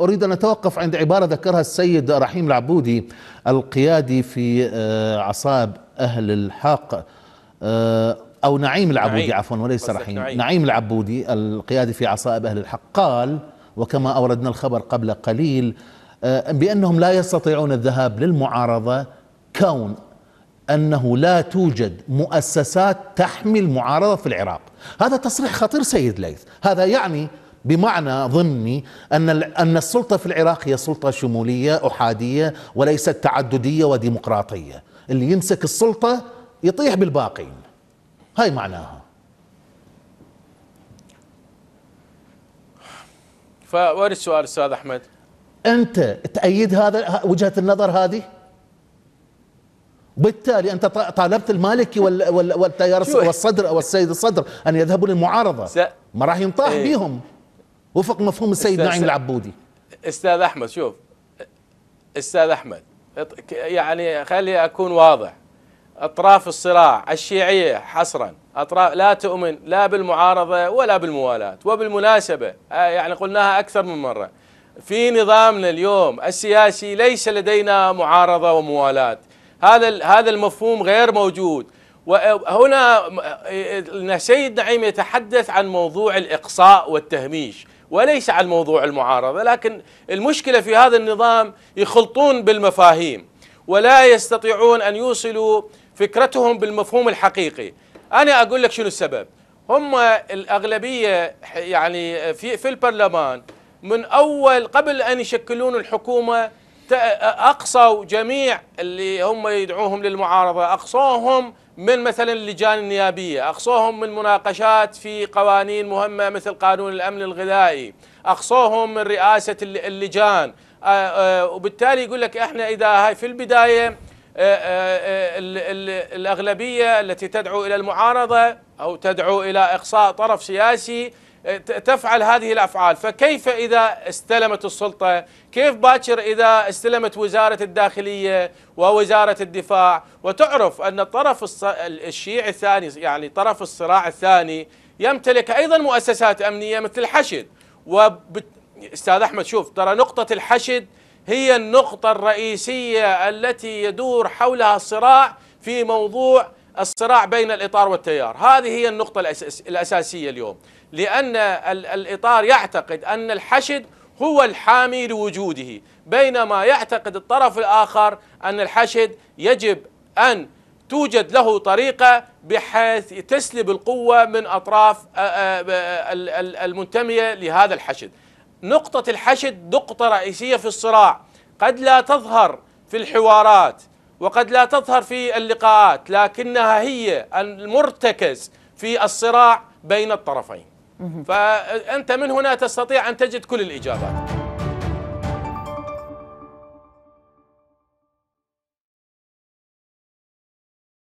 أريد أن أتوقف عند عبارة ذكرها السيد رحيم العبودي القيادي في آه، عصاب أهل الحق آه، أو نعيم العبودي نعيم. عفوا وليس رحيم نعيم. نعيم العبودي القيادي في عصائب أهل الحق قال وكما أوردنا الخبر قبل قليل آه، بأنهم لا يستطيعون الذهاب للمعارضة كون أنه لا توجد مؤسسات تحمي المعارضة في العراق هذا تصريح خطير سيد ليث هذا يعني بمعنى ضمني أن أن السلطة في العراق هي سلطة شمولية أحادية وليست تعددية وديمقراطية اللي يمسك السلطة يطيح بالباقين هاي معناها فوين السؤال استاذ احمد؟ انت تأيد هذا وجهة النظر هذه؟ بالتالي انت طالبت المالكي والتيار والصدر والسيد الصدر ان يذهبوا للمعارضه ما راح ينطاح ايه بيهم وفق مفهوم السيد نعيم العبودي استاذ احمد شوف استاذ احمد يعني خلي اكون واضح اطراف الصراع الشيعيه حصرا اطراف لا تؤمن لا بالمعارضه ولا بالموالاه وبالمناسبه آه، يعني قلناها اكثر من مره في نظامنا اليوم السياسي ليس لدينا معارضه وموالاه هذا هذا المفهوم غير موجود وهنا سيد نعيم يتحدث عن موضوع الاقصاء والتهميش وليس عن موضوع المعارضة لكن المشكلة في هذا النظام يخلطون بالمفاهيم ولا يستطيعون أن يوصلوا فكرتهم بالمفهوم الحقيقي أنا أقول لك شنو السبب هم الأغلبية يعني في, في البرلمان من أول قبل أن يشكلون الحكومة أقصوا جميع اللي هم يدعوهم للمعارضة أقصوهم من مثلا اللجان النيابية أقصوهم من مناقشات في قوانين مهمة مثل قانون الأمن الغذائي أقصوهم من رئاسة اللجان آه، آه، وبالتالي يقول لك احنا إذا هاي في البداية آه، الأغلبية التي تدعو إلى المعارضة أو تدعو إلى إقصاء طرف سياسي تفعل هذه الافعال، فكيف اذا استلمت السلطه؟ كيف باكر اذا استلمت وزاره الداخليه ووزاره الدفاع؟ وتعرف ان الطرف الشيعي الثاني يعني طرف الصراع الثاني يمتلك ايضا مؤسسات امنيه مثل الحشد و استاذ احمد شوف ترى نقطه الحشد هي النقطه الرئيسيه التي يدور حولها الصراع في موضوع الصراع بين الإطار والتيار هذه هي النقطة الأساسية اليوم لأن الإطار يعتقد أن الحشد هو الحامي لوجوده بينما يعتقد الطرف الآخر أن الحشد يجب أن توجد له طريقة بحيث تسلب القوة من أطراف المنتمية لهذا الحشد نقطة الحشد نقطة رئيسية في الصراع قد لا تظهر في الحوارات وقد لا تظهر في اللقاءات لكنها هي المرتكز في الصراع بين الطرفين فأنت من هنا تستطيع أن تجد كل الإجابات